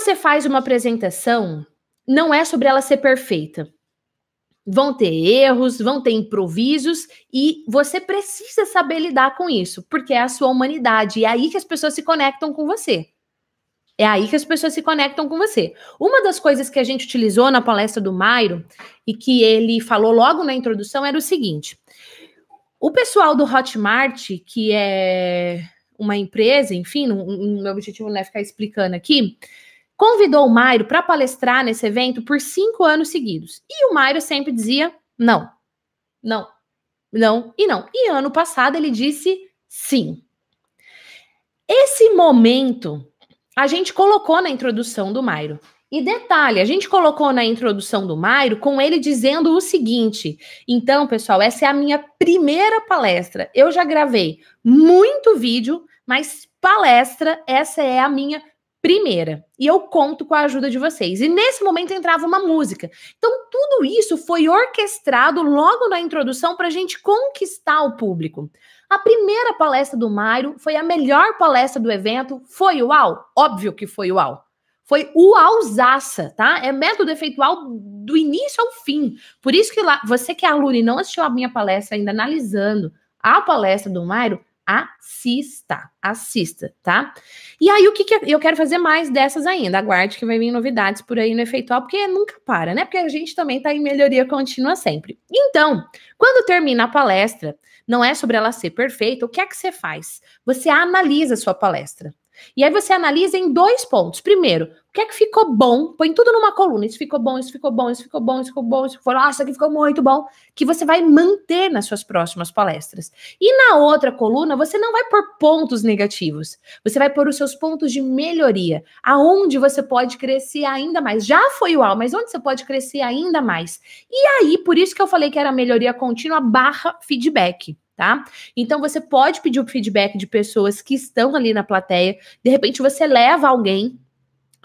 você faz uma apresentação, não é sobre ela ser perfeita. Vão ter erros, vão ter improvisos e você precisa saber lidar com isso, porque é a sua humanidade. E é aí que as pessoas se conectam com você. É aí que as pessoas se conectam com você. Uma das coisas que a gente utilizou na palestra do Mairo e que ele falou logo na introdução era o seguinte: o pessoal do Hotmart, que é uma empresa, enfim, o meu objetivo não é ficar explicando aqui, convidou o Mairo para palestrar nesse evento por cinco anos seguidos. E o Mairo sempre dizia não, não, não e não. E ano passado ele disse sim. Esse momento a gente colocou na introdução do Mairo. E detalhe, a gente colocou na introdução do Mairo com ele dizendo o seguinte: então, pessoal, essa é a minha primeira palestra. Eu já gravei muito vídeo, mas palestra, essa é a minha primeira. E eu conto com a ajuda de vocês. E nesse momento entrava uma música. Então, tudo isso foi orquestrado logo na introdução para a gente conquistar o público. A primeira palestra do Mairo foi a melhor palestra do evento. Foi uau? Óbvio que foi uau. Foi uauzaça, tá? É método efeitual do início ao fim. Por isso que lá, você que é aluno e não assistiu a minha palestra ainda analisando a palestra do Mairo, assista, assista, tá? E aí, o que, que, é, eu quero fazer mais dessas ainda? Aguarde que vai vir novidades por aí no Efeitual, porque nunca para, né? Porque a gente também tá em melhoria contínua sempre. Então, quando termina a palestra, não é sobre ela ser perfeita, o que é que você faz? Você analisa a sua palestra. E aí você analisa em dois pontos. Primeiro, o que é que ficou bom? Põe tudo numa coluna. Isso ficou bom, isso ficou bom, isso ficou bom, isso ficou bom, isso ficou, nossa, aqui ficou muito bom, que você vai manter nas suas próximas palestras. E na outra coluna, você não vai pôr pontos negativos. Você vai pôr os seus pontos de melhoria, aonde você pode crescer ainda mais. Já foi uau, mas onde você pode crescer ainda mais? E aí, por isso que eu falei que era melhoria contínua barra feedback tá? Então você pode pedir o feedback de pessoas que estão ali na plateia. De repente você leva alguém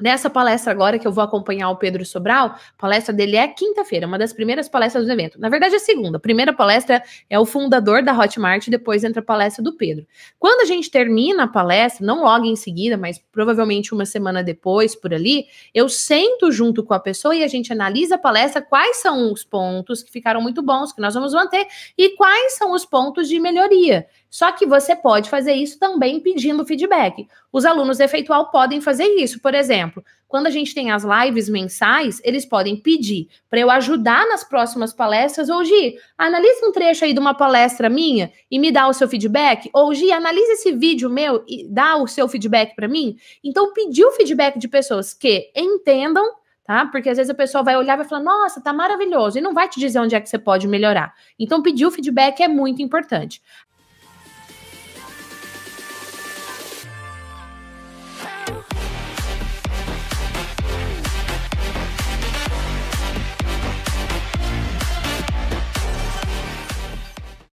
Nessa palestra agora que eu vou acompanhar o Pedro Sobral, a palestra dele é quinta-feira, uma das primeiras palestras do evento. Na verdade, é a segunda. A primeira palestra é o fundador da Hotmart, depois entra a palestra do Pedro. Quando a gente termina a palestra, não logo em seguida, mas provavelmente uma semana depois, por ali, eu sento junto com a pessoa e a gente analisa a palestra, quais são os pontos que ficaram muito bons, que nós vamos manter, e quais são os pontos de melhoria. Só que você pode fazer isso também pedindo feedback. Os alunos efetual podem fazer isso, por exemplo. Quando a gente tem as lives mensais, eles podem pedir para eu ajudar nas próximas palestras, ou Gi, analisa um trecho aí de uma palestra minha e me dá o seu feedback, ou Gi, analisa esse vídeo meu e dá o seu feedback para mim. Então, pedir o feedback de pessoas que entendam tá? Porque às vezes a pessoa vai olhar e vai falar, nossa, tá maravilhoso, e não vai te dizer onde é que você pode melhorar. Então, pedir o feedback é muito importante.